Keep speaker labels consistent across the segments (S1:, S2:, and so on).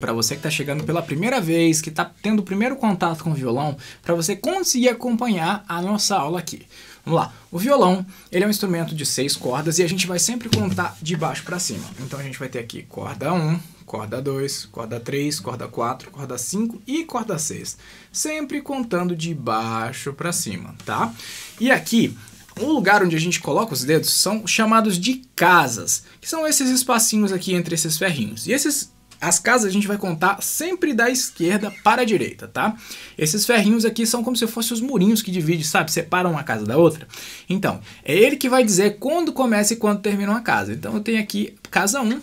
S1: para você que está chegando pela primeira vez, que está tendo o primeiro contato com o violão, para você conseguir acompanhar a nossa aula aqui. Vamos lá. O violão, ele é um instrumento de seis cordas e a gente vai sempre contar de baixo para cima. Então a gente vai ter aqui corda 1, corda 2, corda 3, corda 4, corda 5 e corda 6. Sempre contando de baixo para cima, tá? E aqui o lugar onde a gente coloca os dedos são chamados de casas, que são esses espacinhos aqui entre esses ferrinhos. E esses as casas a gente vai contar sempre da esquerda para a direita, tá? Esses ferrinhos aqui são como se fossem os murinhos que dividem, sabe? Separam uma casa da outra. Então, é ele que vai dizer quando começa e quando termina uma casa. Então eu tenho aqui casa 1,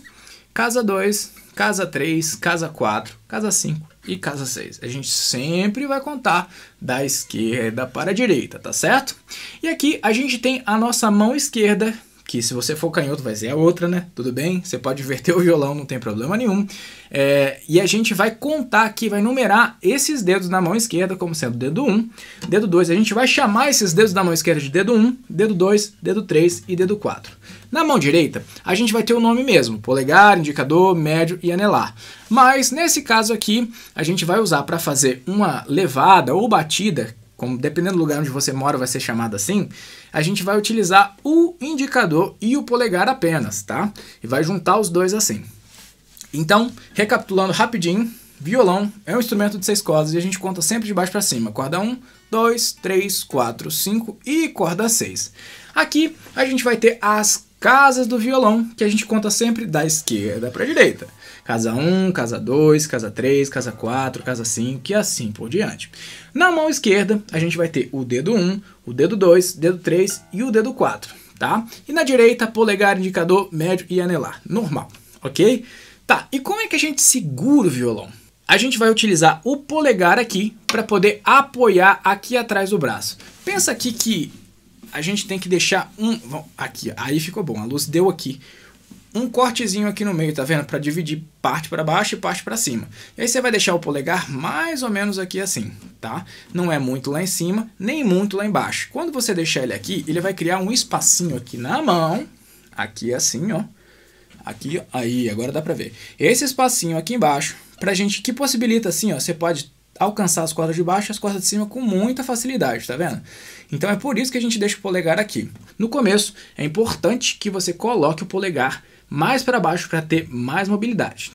S1: casa 2, casa 3, casa 4, casa 5 e casa 6. A gente sempre vai contar da esquerda para a direita, tá certo? E aqui a gente tem a nossa mão esquerda que se você for canhoto vai ser a outra, né? Tudo bem? Você pode inverter o violão, não tem problema nenhum. É, e a gente vai contar aqui, vai numerar esses dedos na mão esquerda como sendo dedo 1, dedo 2. A gente vai chamar esses dedos da mão esquerda de dedo 1, dedo 2, dedo 3 e dedo 4. Na mão direita, a gente vai ter o nome mesmo, polegar, indicador, médio e anelar. Mas nesse caso aqui, a gente vai usar para fazer uma levada ou batida como dependendo do lugar onde você mora vai ser chamado assim, a gente vai utilizar o indicador e o polegar apenas, tá? E vai juntar os dois assim. Então, recapitulando rapidinho, violão é um instrumento de seis cordas e a gente conta sempre de baixo para cima. Corda 1, 2, 3, 4, 5 e corda 6. Aqui a gente vai ter as casas do violão, que a gente conta sempre da esquerda para a direita. Casa 1, casa 2, casa 3, casa 4, casa 5 e assim por diante. Na mão esquerda, a gente vai ter o dedo 1, o dedo 2, dedo 3 e o dedo 4, tá? E na direita, polegar, indicador, médio e anelar, normal, ok? Tá, e como é que a gente segura o violão? A gente vai utilizar o polegar aqui para poder apoiar aqui atrás do braço. Pensa aqui que a gente tem que deixar um... Aqui, aí ficou bom, a luz deu aqui. Um cortezinho aqui no meio, tá vendo? Para dividir parte para baixo e parte para cima. E aí você vai deixar o polegar mais ou menos aqui assim, tá? Não é muito lá em cima, nem muito lá embaixo. Quando você deixar ele aqui, ele vai criar um espacinho aqui na mão, aqui é assim, ó. Aqui, aí, agora dá para ver. Esse espacinho aqui embaixo, pra gente, que possibilita assim, ó, você pode alcançar as cordas de baixo e as cordas de cima com muita facilidade, tá vendo? Então é por isso que a gente deixa o polegar aqui. No começo, é importante que você coloque o polegar mais para baixo para ter mais mobilidade.